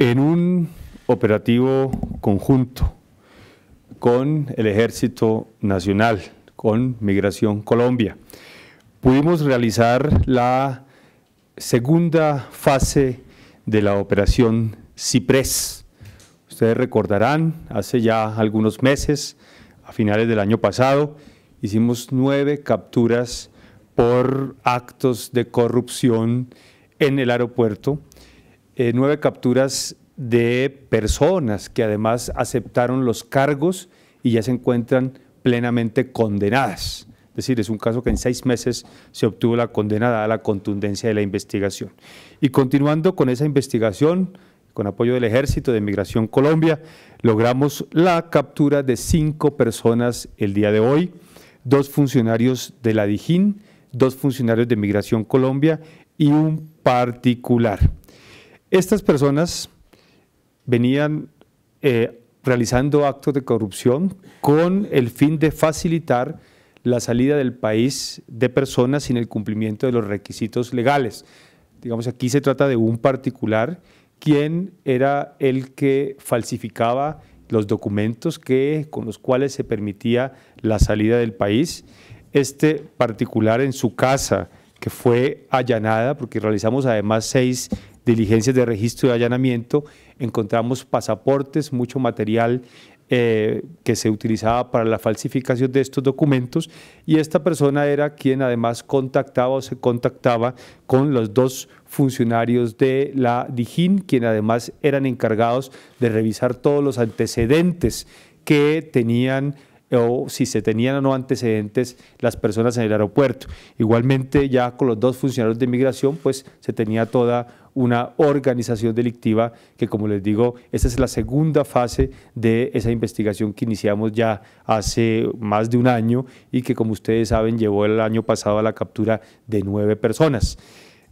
en un operativo conjunto con el Ejército Nacional, con Migración Colombia. Pudimos realizar la segunda fase de la operación CIPRES. Ustedes recordarán, hace ya algunos meses, a finales del año pasado, hicimos nueve capturas por actos de corrupción en el aeropuerto eh, nueve capturas de personas que además aceptaron los cargos y ya se encuentran plenamente condenadas. Es decir, es un caso que en seis meses se obtuvo la condena dada la contundencia de la investigación. Y continuando con esa investigación, con apoyo del Ejército de Migración Colombia, logramos la captura de cinco personas el día de hoy, dos funcionarios de la DIJÍN, dos funcionarios de Migración Colombia y un particular. Estas personas venían eh, realizando actos de corrupción con el fin de facilitar la salida del país de personas sin el cumplimiento de los requisitos legales. Digamos, aquí se trata de un particular quien era el que falsificaba los documentos que, con los cuales se permitía la salida del país. Este particular en su casa, que fue allanada, porque realizamos además seis diligencias de registro y allanamiento, encontramos pasaportes, mucho material eh, que se utilizaba para la falsificación de estos documentos y esta persona era quien además contactaba o se contactaba con los dos funcionarios de la DIGIN, quien además eran encargados de revisar todos los antecedentes que tenían o si se tenían o no antecedentes las personas en el aeropuerto. Igualmente ya con los dos funcionarios de inmigración pues se tenía toda una organización delictiva que, como les digo, esta es la segunda fase de esa investigación que iniciamos ya hace más de un año y que, como ustedes saben, llevó el año pasado a la captura de nueve personas.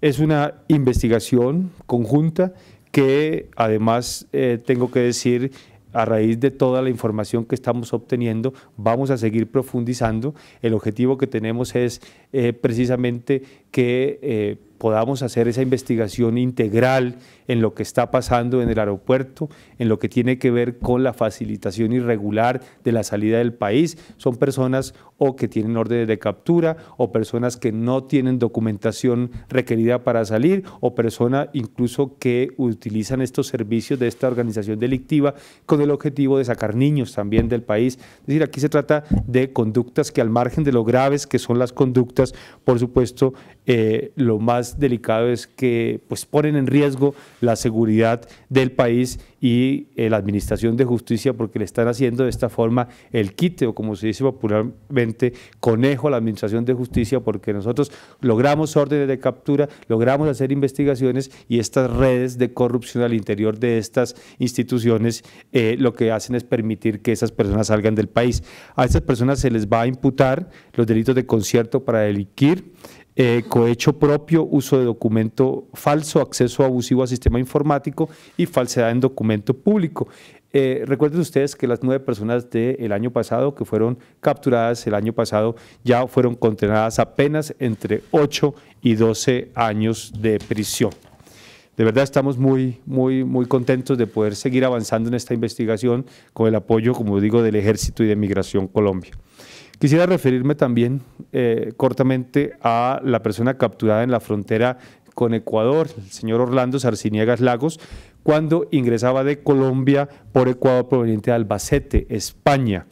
Es una investigación conjunta que, además, eh, tengo que decir, a raíz de toda la información que estamos obteniendo, vamos a seguir profundizando. El objetivo que tenemos es eh, precisamente que eh, podamos hacer esa investigación integral en lo que está pasando en el aeropuerto, en lo que tiene que ver con la facilitación irregular de la salida del país. Son personas o que tienen órdenes de captura o personas que no tienen documentación requerida para salir o personas incluso que utilizan estos servicios de esta organización delictiva con el objetivo de sacar niños también del país. Es decir, aquí se trata de conductas que al margen de lo graves que son las conductas, por supuesto, eh, lo más delicado es que pues, ponen en riesgo la seguridad del país y eh, la Administración de Justicia porque le están haciendo de esta forma el quite o como se dice popularmente, conejo a la Administración de Justicia porque nosotros logramos órdenes de captura, logramos hacer investigaciones y estas redes de corrupción al interior de estas instituciones eh, lo que hacen es permitir que esas personas salgan del país. A esas personas se les va a imputar los delitos de concierto para delinquir, eh, cohecho propio, uso de documento falso, acceso abusivo a sistema informático y falsedad en documento público. Eh, recuerden ustedes que las nueve personas del año pasado que fueron capturadas el año pasado ya fueron condenadas apenas entre 8 y 12 años de prisión. De verdad estamos muy, muy, muy contentos de poder seguir avanzando en esta investigación con el apoyo, como digo, del Ejército y de Migración Colombia. Quisiera referirme también eh, cortamente a la persona capturada en la frontera con Ecuador, el señor Orlando Sarciniegas Lagos, cuando ingresaba de Colombia por Ecuador proveniente de Albacete, España.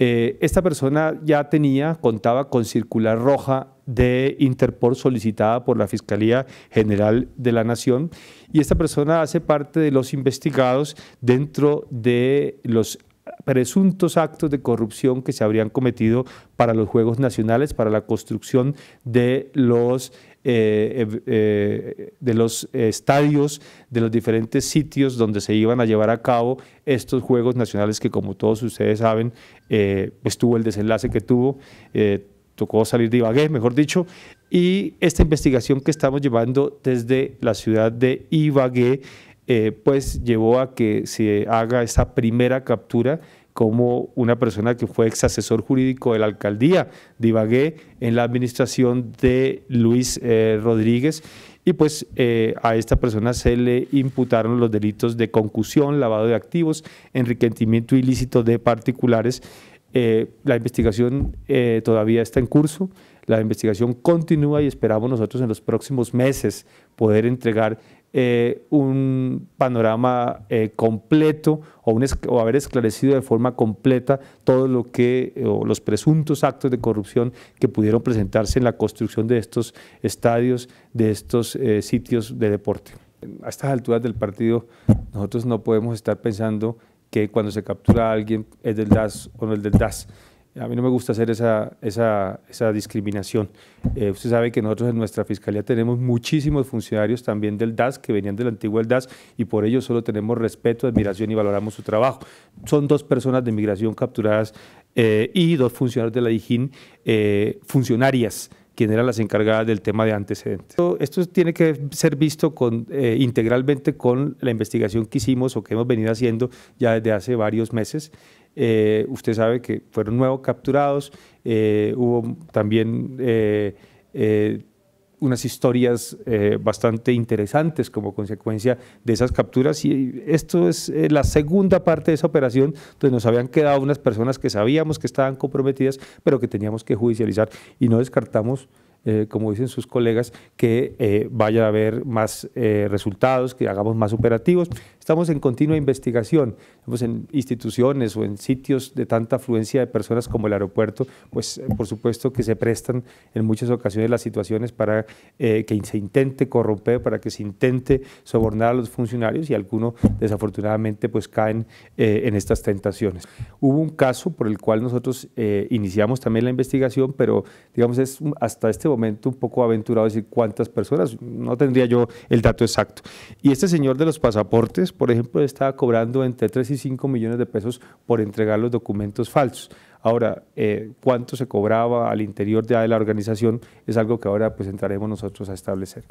Eh, esta persona ya tenía, contaba con circular roja de Interpol solicitada por la Fiscalía General de la Nación y esta persona hace parte de los investigados dentro de los presuntos actos de corrupción que se habrían cometido para los Juegos Nacionales, para la construcción de los, eh, eh, eh, de los estadios, de los diferentes sitios donde se iban a llevar a cabo estos Juegos Nacionales que como todos ustedes saben, estuvo el desenlace que tuvo tocó salir de Ibagué, mejor dicho, y esta investigación que estamos llevando desde la ciudad de Ibagué eh, pues llevó a que se haga esa primera captura como una persona que fue ex asesor jurídico de la alcaldía de en la administración de Luis eh, Rodríguez. Y pues eh, a esta persona se le imputaron los delitos de concusión, lavado de activos, enriquecimiento ilícito de particulares. la investigación todavía está en curso, la investigación continúa y esperamos nosotros en los próximos meses poder entregar eh, un panorama eh, completo o, haber esclarecido de forma completa todo lo que eh, los presuntos actos de corrupción que pudieron presentarse en la construcción de estos estadios, de estos sitios de deporte. A estas alturas del partido nosotros no podemos estar pensando que cuando se captura a alguien es del DAS o no es del DAS. A mí no me gusta hacer esa, discriminación. Eh, usted sabe que nosotros en nuestra fiscalía tenemos muchísimos funcionarios también del DAS que venían del antiguo DAS y por ello solo tenemos respeto, admiración y valoramos su trabajo. Son dos personas de migración capturadas eh, y dos funcionarios de la DIGIN, eh, funcionarias quien era las encargadas del tema de antecedentes. Esto, tiene que ser visto eh, integralmente con la investigación que hicimos o que hemos venido haciendo ya desde hace varios meses. Eh, usted sabe que fueron nuevos capturados, eh, hubo también unas historias eh, bastante interesantes como consecuencia de esas capturas. Y esto es eh, la segunda parte de esa operación, donde nos habían quedado unas personas que sabíamos que estaban comprometidas, pero que teníamos que judicializar y no descartamos. Eh, como dicen sus colegas, que vaya a haber más resultados, que hagamos más operativos. Estamos en continua investigación. Estamos en instituciones o en sitios de tanta afluencia de personas como el aeropuerto, pues eh, por supuesto que se prestan en muchas ocasiones las situaciones para eh, que se intente corromper, para que se intente sobornar a los funcionarios y algunos desafortunadamente pues caen eh, en estas tentaciones. Hubo un caso por el cual nosotros iniciamos también la investigación, pero digamos es hasta este momento un poco aventurado decir cuántas personas, no tendría yo el dato exacto. Y este señor de los pasaportes, por ejemplo, estaba cobrando entre 3 y 5 millones de pesos por entregar los documentos falsos. Ahora, eh, cuánto se cobraba al interior de la organización es algo que ahora pues entraremos nosotros a establecer.